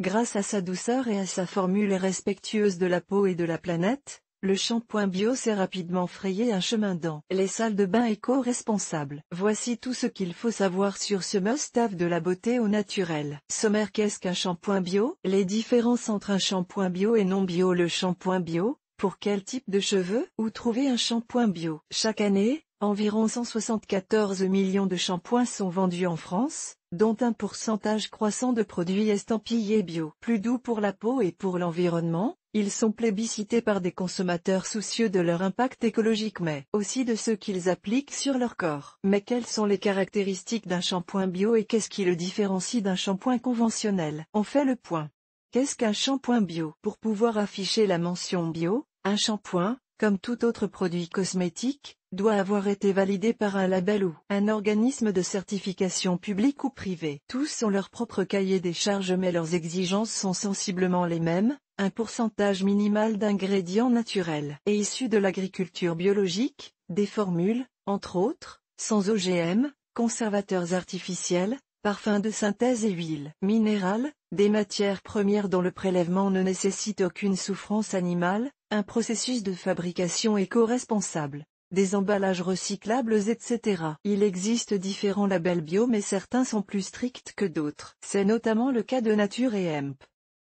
Grâce à sa douceur et à sa formule respectueuse de la peau et de la planète, le shampoing bio s'est rapidement frayé un chemin dans les salles de bain éco-responsables. Voici tout ce qu'il faut savoir sur ce must-have de la beauté au naturel. Sommaire qu'est-ce qu'un shampoing bio Les différences entre un shampoing bio et non bio Le shampoing bio, pour quel type de cheveux Où trouver un shampoing bio Chaque année, environ 174 millions de shampoings sont vendus en France, dont un pourcentage croissant de produits estampillés bio. Plus doux pour la peau et pour l'environnement, ils sont plébiscités par des consommateurs soucieux de leur impact écologique mais aussi de ce qu'ils appliquent sur leur corps. Mais quelles sont les caractéristiques d'un shampoing bio et qu'est-ce qui le différencie d'un shampoing conventionnel On fait le point. Qu'est-ce qu'un shampoing bio Pour pouvoir afficher la mention bio, un shampoing, comme tout autre produit cosmétique, doit avoir été validé par un label ou un organisme de certification public ou privé. Tous ont leur propre cahier des charges mais leurs exigences sont sensiblement les mêmes, un pourcentage minimal d'ingrédients naturels et issus de l'agriculture biologique, des formules, entre autres, sans OGM, conservateurs artificiels, parfums de synthèse et huile minérales, des matières premières dont le prélèvement ne nécessite aucune souffrance animale, un processus de fabrication éco-responsable, des emballages recyclables etc. Il existe différents labels bio mais certains sont plus stricts que d'autres. C'est notamment le cas de Nature et EMP.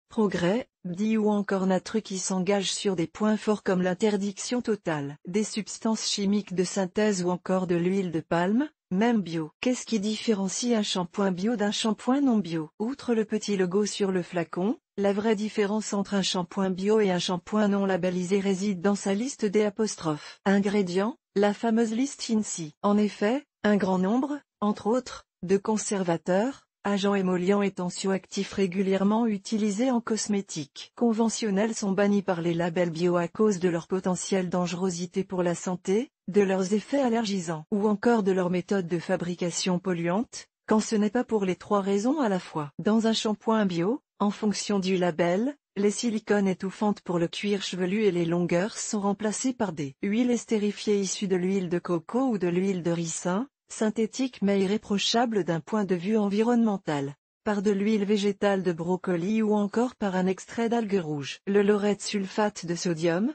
Progrès, BDI ou encore Natru qui s'engage sur des points forts comme l'interdiction totale des substances chimiques de synthèse ou encore de l'huile de palme, même bio. Qu'est-ce qui différencie un shampoing bio d'un shampoing non bio Outre le petit logo sur le flacon, la vraie différence entre un shampoing bio et un shampoing non labellisé réside dans sa liste des apostrophes. Ingrédients, la fameuse liste INSI. En effet, un grand nombre, entre autres, de conservateurs, agents émollients et tensioactifs régulièrement utilisés en cosmétique conventionnels sont bannis par les labels bio à cause de leur potentielle dangerosité pour la santé, de leurs effets allergisants ou encore de leurs méthodes de fabrication polluantes, quand ce n'est pas pour les trois raisons à la fois. Dans un shampoing bio, en fonction du label, les silicones étouffantes pour le cuir chevelu et les longueurs sont remplacées par des huiles estérifiées issues de l'huile de coco ou de l'huile de ricin, synthétique mais irréprochable d'un point de vue environnemental, par de l'huile végétale de brocoli ou encore par un extrait d'algues rouge. Le laurette sulfate de sodium,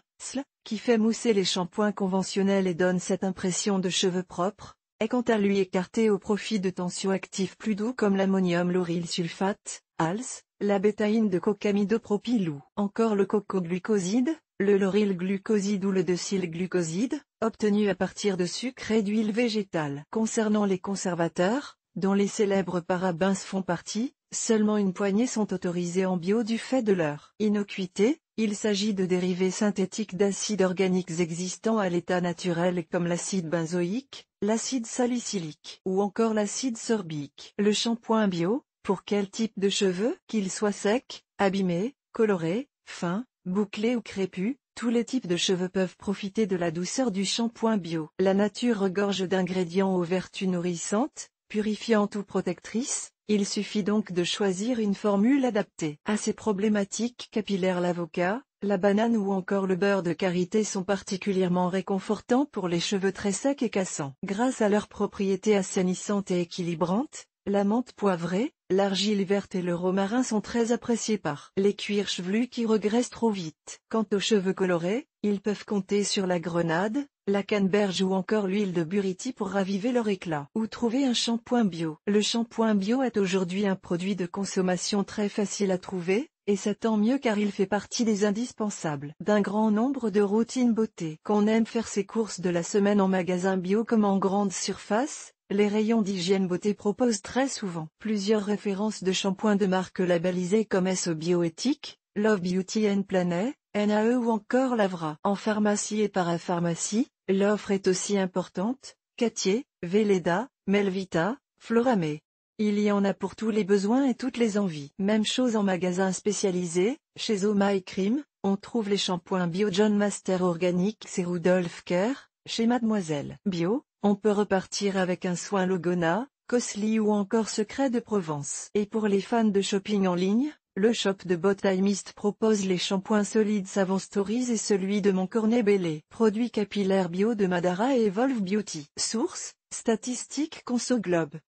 qui fait mousser les shampoings conventionnels et donne cette impression de cheveux propres, est quant à lui écarté au profit de tensioactifs plus doux comme l'ammonium lauryl sulfate, ALS, la bétaïne de cocamidopropyl ou encore le coco glucoside, le lauryl glucoside ou le glucoside, obtenu à partir de sucre et d'huile végétale. Concernant les conservateurs, dont les célèbres parabens font partie, Seulement une poignée sont autorisées en bio du fait de leur innocuité, il s'agit de dérivés synthétiques d'acides organiques existants à l'état naturel comme l'acide benzoïque, l'acide salicylique ou encore l'acide sorbique. Le shampoing bio, pour quel type de cheveux Qu'ils soient secs, abîmés, colorés, fin, bouclé ou crépus, tous les types de cheveux peuvent profiter de la douceur du shampoing bio. La nature regorge d'ingrédients aux vertus nourrissantes, purifiantes ou protectrices, il suffit donc de choisir une formule adaptée. À ces problématiques capillaires l'avocat, la banane ou encore le beurre de karité sont particulièrement réconfortants pour les cheveux très secs et cassants. Grâce à leurs propriétés assainissantes et équilibrantes, la menthe poivrée, L'argile verte et le romarin sont très appréciés par les cuirs chevelus qui regressent trop vite. Quant aux cheveux colorés, ils peuvent compter sur la grenade, la canneberge ou encore l'huile de buriti pour raviver leur éclat. Ou trouver un shampoing bio. Le shampoing bio est aujourd'hui un produit de consommation très facile à trouver, et ça tant mieux car il fait partie des indispensables d'un grand nombre de routines beauté. Qu'on aime faire ses courses de la semaine en magasin bio comme en grande surface, les rayons d'hygiène beauté proposent très souvent plusieurs références de shampoings de marque labellisées comme SO Bioéthique, Love Beauty and Planet, NAE ou encore Lavra. En pharmacie et parapharmacie, l'offre est aussi importante, Catier, Veleda, Melvita, Floramé. Il y en a pour tous les besoins et toutes les envies. Même chose en magasin spécialisé, chez Oh et Cream, on trouve les shampoings Bio John Master Organic, c'est Rudolf Care, chez Mademoiselle Bio, on peut repartir avec un soin Logona, Cosli ou encore Secret de Provence. Et pour les fans de shopping en ligne, le shop de Botimist propose les shampoings solides Savon Stories et celui de Montcornet Bellé. Produits capillaires bio de Madara et Evolve Beauty. Source, statistiques globe.